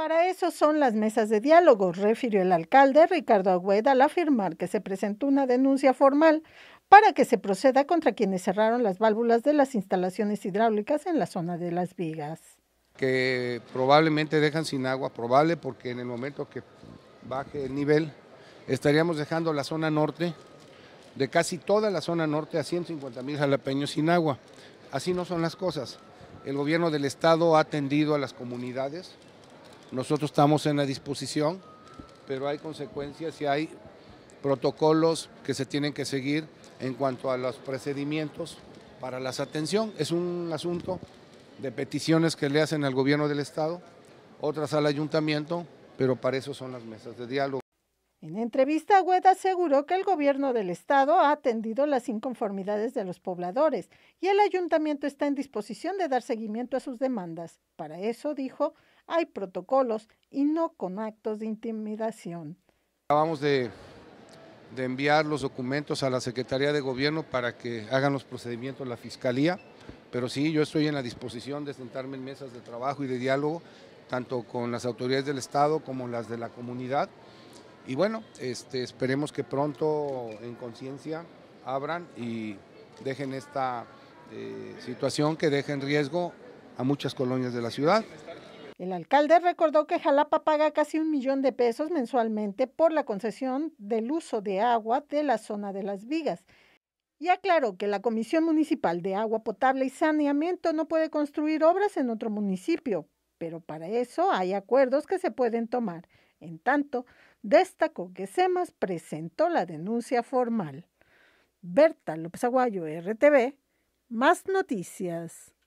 Para eso son las mesas de diálogo, refirió el alcalde Ricardo Agüeda al afirmar que se presentó una denuncia formal para que se proceda contra quienes cerraron las válvulas de las instalaciones hidráulicas en la zona de Las Vigas. Que probablemente dejan sin agua, probable porque en el momento que baje el nivel estaríamos dejando la zona norte, de casi toda la zona norte a 150 mil jalapeños sin agua. Así no son las cosas. El gobierno del estado ha atendido a las comunidades, nosotros estamos en la disposición, pero hay consecuencias y hay protocolos que se tienen que seguir en cuanto a los procedimientos para las atención. Es un asunto de peticiones que le hacen al gobierno del Estado, otras al ayuntamiento, pero para eso son las mesas de diálogo. En entrevista, Hueda aseguró que el gobierno del estado ha atendido las inconformidades de los pobladores y el ayuntamiento está en disposición de dar seguimiento a sus demandas. Para eso, dijo, hay protocolos y no con actos de intimidación. Acabamos de, enviar los documentos a la Secretaría de Gobierno para que hagan los procedimientos la Fiscalía, pero sí, yo estoy en la disposición de sentarme en mesas de trabajo y de diálogo, tanto con las autoridades del Estado como las de la comunidad. Y bueno, este, esperemos que pronto en conciencia abran y dejen esta eh, situación que deja en riesgo a muchas colonias de la ciudad. El alcalde recordó que Jalapa paga casi un millón de pesos mensualmente por la concesión del uso de agua de la zona de las vigas y aclaró que la Comisión Municipal de Agua Potable y Saneamiento no puede construir obras en otro municipio, pero para eso hay acuerdos que se pueden tomar. En tanto, destacó que SEMAS presentó la denuncia formal. Berta López Aguayo, RTV, más noticias.